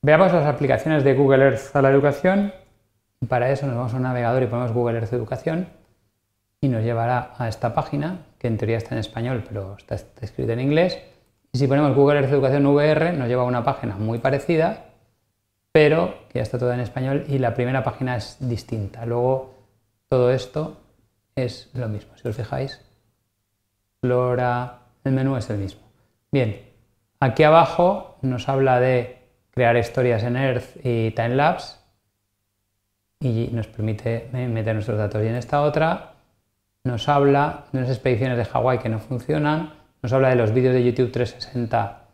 Veamos las aplicaciones de Google Earth a la educación. Para eso nos vamos a un navegador y ponemos Google Earth Educación y nos llevará a esta página, que en teoría está en español, pero está, escrita en inglés. Y si ponemos Google Earth Educación VR, nos lleva a una página muy parecida, pero que ya está toda en español y la primera página es distinta. Luego todo esto es lo mismo. Si os fijáis, Flora, el menú es el mismo. Bien, aquí abajo nos habla de crear historias en Earth y Timelapse y nos permite meter nuestros datos. Y en esta otra nos habla de unas expediciones de Hawái que no funcionan, nos habla de los vídeos de YouTube 360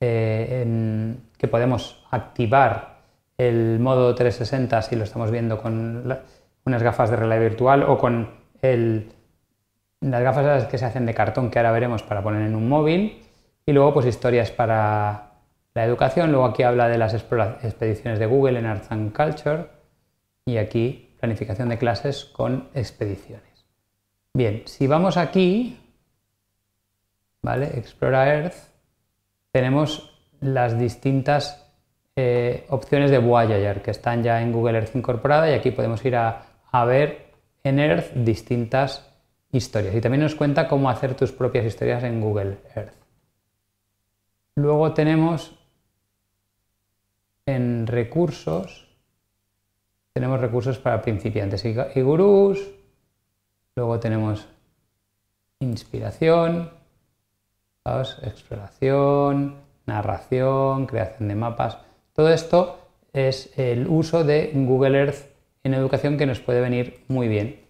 eh, que podemos activar el modo 360 si lo estamos viendo con unas gafas de realidad virtual o con el, las gafas que se hacen de cartón que ahora veremos para poner en un móvil y luego pues historias para la educación. Luego aquí habla de las expediciones de Google en Arts and Culture y aquí planificación de clases con expediciones. Bien, si vamos aquí, ¿vale? Explora Earth, tenemos las distintas eh, opciones de Voyager que están ya en Google Earth incorporada y aquí podemos ir a, a ver en Earth distintas historias. Y también nos cuenta cómo hacer tus propias historias en Google Earth. Luego tenemos en recursos tenemos recursos para principiantes y gurús, luego tenemos inspiración, exploración, narración, creación de mapas. Todo esto es el uso de Google Earth en educación que nos puede venir muy bien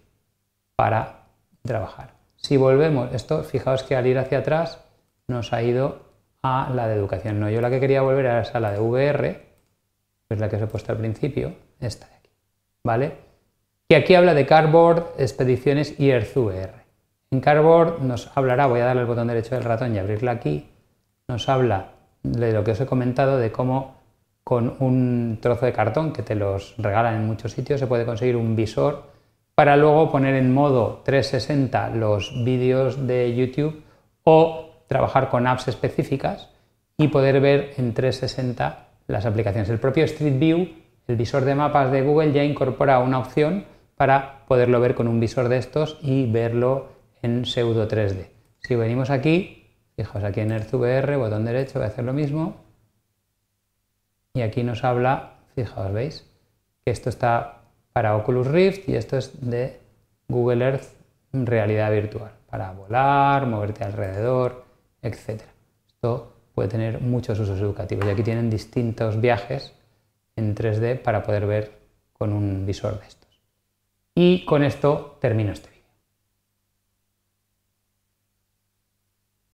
para trabajar. Si volvemos, esto fijaos que al ir hacia atrás nos ha ido a la de educación. No, yo la que quería volver era a la de VR, es la que os he puesto al principio, esta de aquí, ¿vale? Y aquí habla de Cardboard, Expediciones y ERZUR. En Cardboard nos hablará, voy a darle el botón derecho del ratón y abrirla aquí, nos habla de lo que os he comentado, de cómo con un trozo de cartón que te los regalan en muchos sitios se puede conseguir un visor para luego poner en modo 360 los vídeos de YouTube o trabajar con apps específicas y poder ver en 360 las aplicaciones. El propio Street View, el visor de mapas de Google, ya incorpora una opción para poderlo ver con un visor de estos y verlo en pseudo 3D. Si venimos aquí, fijaos aquí en EarthVR, botón derecho, voy a hacer lo mismo. Y aquí nos habla, fijaos, ¿veis? Que esto está para Oculus Rift y esto es de Google Earth realidad virtual, para volar, moverte alrededor, etc. Esto puede tener muchos usos educativos. Y aquí tienen distintos viajes en 3D para poder ver con un visor de estos. Y con esto termino este vídeo.